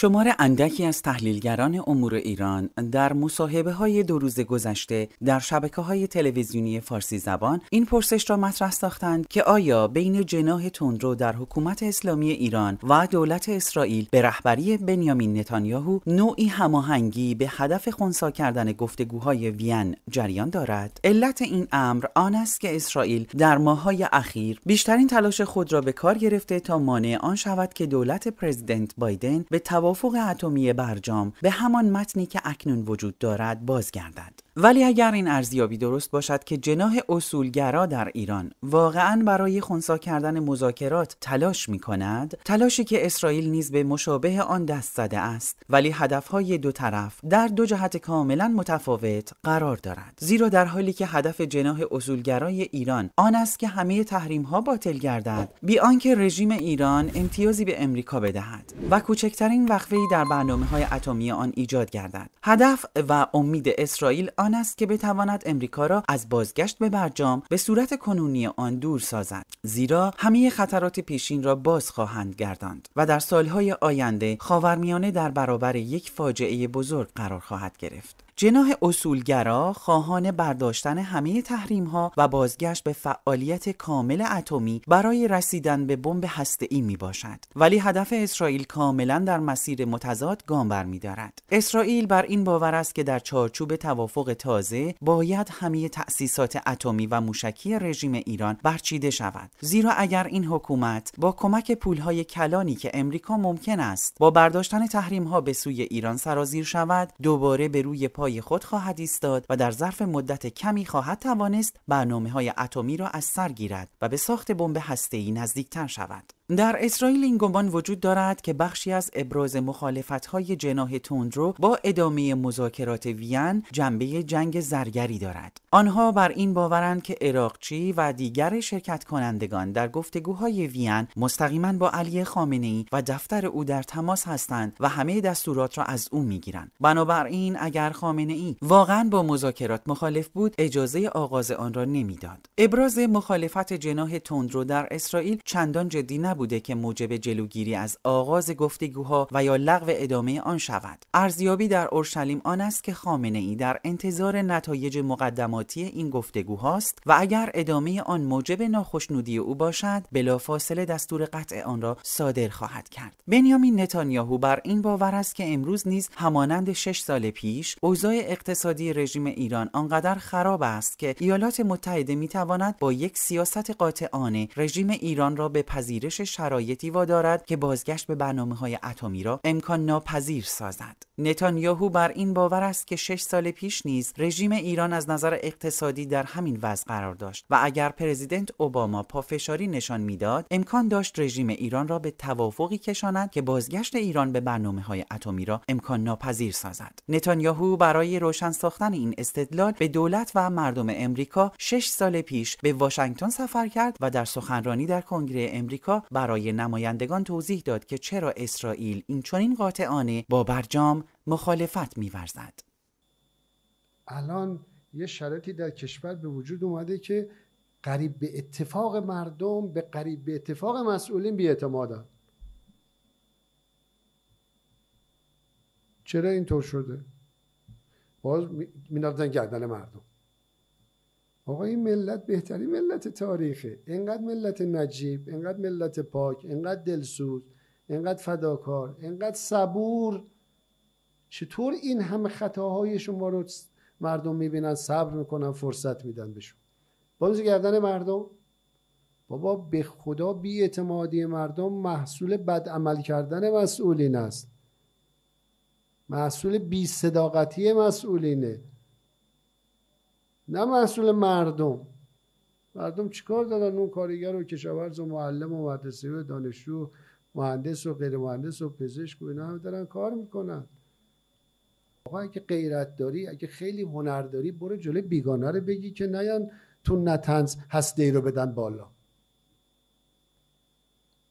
شمار اندکی از تحلیلگران امور ایران در مصاحبه های دو روز گذشته در شبکه های تلویزیونی فارسی زبان این پرسش را مطرح ساختند که آیا بین جناه تندرو در حکومت اسلامی ایران و دولت اسرائیل به رهبری بنیامین نتانیاهو نوعی هماهنگی به هدف خونسا کردن گفتگوهای وین جریان دارد علت این امر آن است که اسرائیل در ماههای اخیر بیشترین تلاش خود را به کار گرفته تا مانع آن شود که دولت پرزیدنت بایدن به توافق توافق اتمی برجام به همان متنی که اکنون وجود دارد بازگردد ولی اگر این ارزیابی درست باشد که جناح اصولگرا در ایران واقعا برای خونسا کردن مذاکرات تلاش می کند تلاشی که اسرائیل نیز به مشابه آن دست زده است ولی هدفهای دو طرف در دو جهت کاملا متفاوت قرار دارد زیرا در حالی که هدف جناح اصولگرای ایران آن است که همه تحریم ها باطل گردد بی آنکه رژیم ایران امتیازی به امریکا بدهد و کوچکترین و در برنامه های اتمی آن ایجاد گردد هدف و امید اسرائیل آن است که بتواند امریکا را از بازگشت به برجام به صورت کنونی آن دور سازد زیرا همه خطرات پیشین را باز خواهند گرداند و در سالهای آینده خاورمیانه در برابر یک فاجعه بزرگ قرار خواهد گرفت جناح اصولگرا خواهان برداشتن همه تحریم ها و بازگشت به فعالیت کامل اتمی برای رسیدن به بمب ای می باشد ولی هدف اسرائیل کاملا در مسیر متضاد گام دارد. اسرائیل بر این باور است که در چارچوب توافق تازه باید همه تأسیسات اتمی و موشکی رژیم ایران برچیده شود زیرا اگر این حکومت با کمک پولهای کلانی که امریکا ممکن است با برداشتن تحریم ها به سوی ایران سرازیر شود دوباره به روی پای پای خود خواهد ایستاد و در ظرف مدت کمی خواهد توانست برنامه های اتمی را از سر گیرد و به ساخت بمب هسته‌ای نزدیکتر شود. در اسرائیل این گمان وجود دارد که بخشی از ابراز مخالفت‌های جناه تندرو با ادامه مذاکرات وین جنبه جنگ زرگری دارد. آنها بر این باورند که اراقچی و دیگر شرکت کنندگان در گفتگوهای وین مستقیما با علی خامنه‌ای و دفتر او در تماس هستند و همه دستورات را از او میگیرند. بنابراین اگر خامنه‌ای واقعا با مذاکرات مخالف بود، اجازه آغاز آن را نمیداد. ابراز مخالفت جناه تندرو در اسرائیل چندان جدی نبود نبوده که موجب جلوگیری از آغاز گفتگوها و یا لغو ادامه آن شود ارزیابی در اورشلیم آن است که خامنه ای در انتظار نتایج مقدماتی این گفتگوهاست و اگر ادامه آن موجب ناخشنودی او باشد بلافاصله دستور قطع آن را صادر خواهد کرد بنیامین نتانیاهو بر این باور است که امروز نیز همانند شش سال پیش اوضاع اقتصادی رژیم ایران آنقدر خراب است که ایالات متحده میتواند با یک سیاست قاطعانه رژیم ایران را به پذیرش شرایطی وادارد که بازگشت به برنامه های اتمی را امکان ناپذیر سازد نتانیاهو بر این باور است که شش سال پیش نیز رژیم ایران از نظر اقتصادی در همین وضع قرار داشت و اگر پرزیدنت اوباما پافشاری نشان میداد امکان داشت رژیم ایران را به توافقی کشاند که بازگشت ایران به برنامه های اتمی را امکان ناپذیر سازد نتانیاهو برای روشن ساختن این استدلال به دولت و مردم امریکا شش سال پیش به واشنگتن سفر کرد و در سخنرانی در کنگره امریکا برای نمایندگان توضیح داد که چرا اسرائیل این چنین قاطعانه با برجام مخالفت میورزد الان یه شرطی در کشور به وجود اومده که قریب به اتفاق مردم به قریب به اتفاق مسئولین بیاعتمادن چرا اینطور شده باز میندازن گردن مردم آقا این ملت بهتری ملت تاریخه انقدر ملت نجیب انقدر ملت پاک انقدر دلسوز انقدر فداکار انقدر صبور چطور این همه خطاهای شما رو مردم میبینن صبر میکنن فرصت میدن بهشون باز گردن مردم بابا به خدا اعتمادی مردم محصول بد عمل کردن مسئولین است محصول بی صداقتی مسئولینه نه مسئول مردم مردم چیکار دارن اون کارگر و کشاورز و معلم و مدرسه و دانشجو مهندس و غیر مهندس و پزشک و اینا هم دارن کار میکنن آقا اگه غیرت داری اگه خیلی هنر داری برو جلوی بیگانه رو بگی که نیان تو نتنز هسته ای رو بدن بالا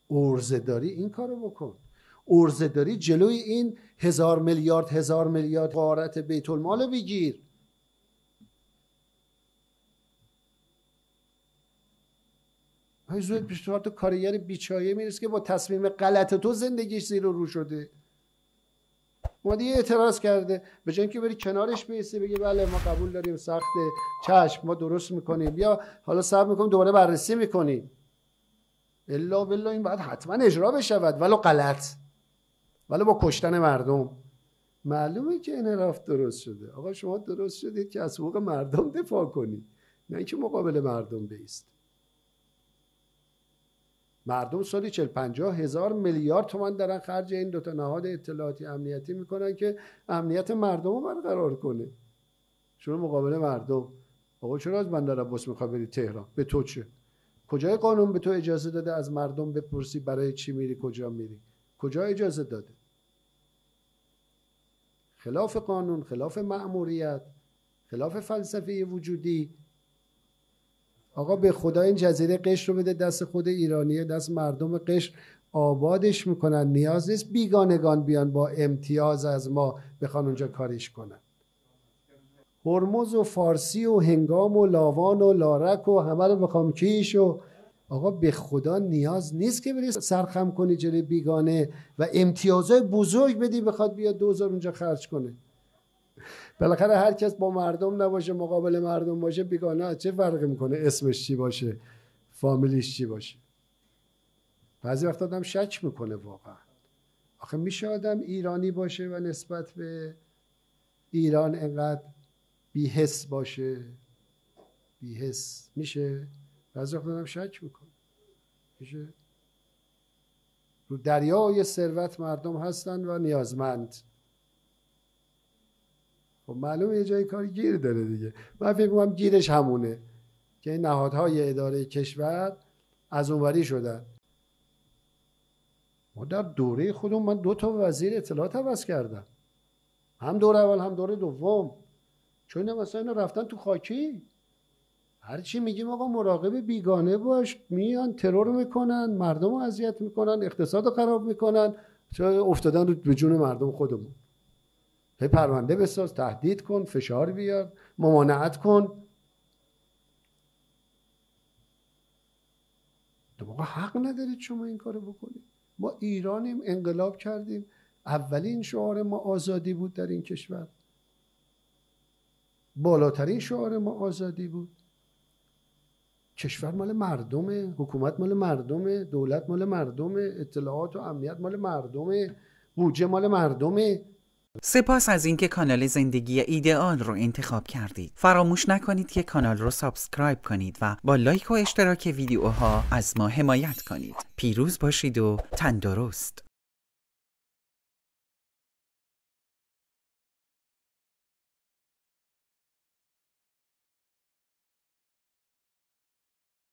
ارزه داری این کارو بکن ارزه داری جلوی این هزار میلیارد هزار میلیارد قارت بیت المال بگیر زود پیش تو کارگر یعنی بیچاره میرس که با تصمیم غلط تو زندگیش زیر و رو شده اومده یه اعتراض کرده به جای که بری کنارش بیسی بگی بله ما قبول داریم سخت چشم ما درست میکنیم یا حالا صبر میکنم دوباره بررسی میکنیم الا بلا این باید حتما اجرا بشود ولو غلط ولو با کشتن مردم معلومه که انحراف درست شده آقا شما درست شدید که از حقوق مردم دفاع کنید نه اینکه مقابل مردم بیست مردم سالی 40 50 هزار میلیارد تومن دارن خرج این دوتا نهاد اطلاعاتی امنیتی میکنن که امنیت مردم رو برقرار کنه شما مقابل مردم آقا چرا از بندر عباس میخوای بری تهران به تو چه کجای قانون به تو اجازه داده از مردم بپرسی برای چی میری کجا میری کجا اجازه داده خلاف قانون خلاف مأموریت خلاف فلسفه وجودی آقا به خدا این جزیره قش رو بده دست خود ایرانیه دست مردم قش آبادش میکنن نیاز نیست بیگانگان بیان با امتیاز از ما بخوان اونجا کاریش کنن هرمز و فارسی و هنگام و لاوان و لارک و همه رو بخوام کیش و آقا به خدا نیاز نیست که بری سرخم کنی جلوی بیگانه و امتیازهای بزرگ بدی بخواد بیاد دوزار اونجا خرج کنه بالاخره هر کس با مردم نباشه مقابل مردم باشه بیگانه چه فرقی میکنه اسمش چی باشه فامیلیش چی باشه بعضی وقت آدم شک میکنه واقعا آخه میشه آدم ایرانی باشه و نسبت به ایران انقدر بیحس باشه بیحس میشه بعضی وقت آدم شک میکنه میشه رو دریای ثروت مردم هستن و نیازمند خب معلومه یه جای کار گیر داره دیگه من فکر میکنم گیرش همونه که این نهادهای اداره کشور از اونوری شدن ما در دوره خودم من دو تا وزیر اطلاعات عوض کردم هم دور اول هم دور دوم چون اینا مثلا اینا رفتن تو خاکی هر چی میگیم آقا مراقب بیگانه باش میان ترور میکنن مردم رو اذیت میکنن اقتصاد رو خراب میکنن افتادن رو به جون مردم خودمون پرونده بساز تهدید کن فشار بیار ممانعت کن موقع حق ندارید شما این کارو بکنید ما ایرانیم انقلاب کردیم اولین شعار ما آزادی بود در این کشور بالاترین شعار ما آزادی بود کشور مال مردمه حکومت مال مردمه دولت مال مردمه اطلاعات و امنیت مال مردمه بودجه مال مردمه سپاس از اینکه کانال زندگی ایدئال رو انتخاب کردید. فراموش نکنید که کانال رو سابسکرایب کنید و با لایک و اشتراک ویدیوها از ما حمایت کنید. پیروز باشید و تندرست.